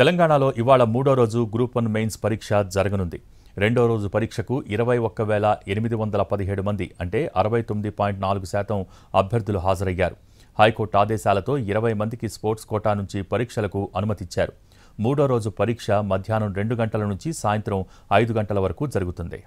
తెలంగాణలో ఇవాళ మూడో రోజు గ్రూప్ వన్ మెయిన్స్ పరీక్ష జరగనుంది రెండో రోజు పరీక్షకు ఇరవై ఒక్క వేల ఎనిమిది వందల పదిహేడు మంది అంటే అరవై తొమ్మిది పాయింట్ నాలుగు శాతం అభ్యర్థులు హాజరయ్యారు హైకోర్టు ఆదేశాలతో ఇరవై మందికి స్పోర్ట్స్ కోటా నుంచి పరీక్షలకు అనుమతిచ్చారు మూడో రోజు పరీక్ష మధ్యాహ్నం రెండు గంటల నుంచి సాయంత్రం ఐదు గంటల వరకు జరుగుతుంది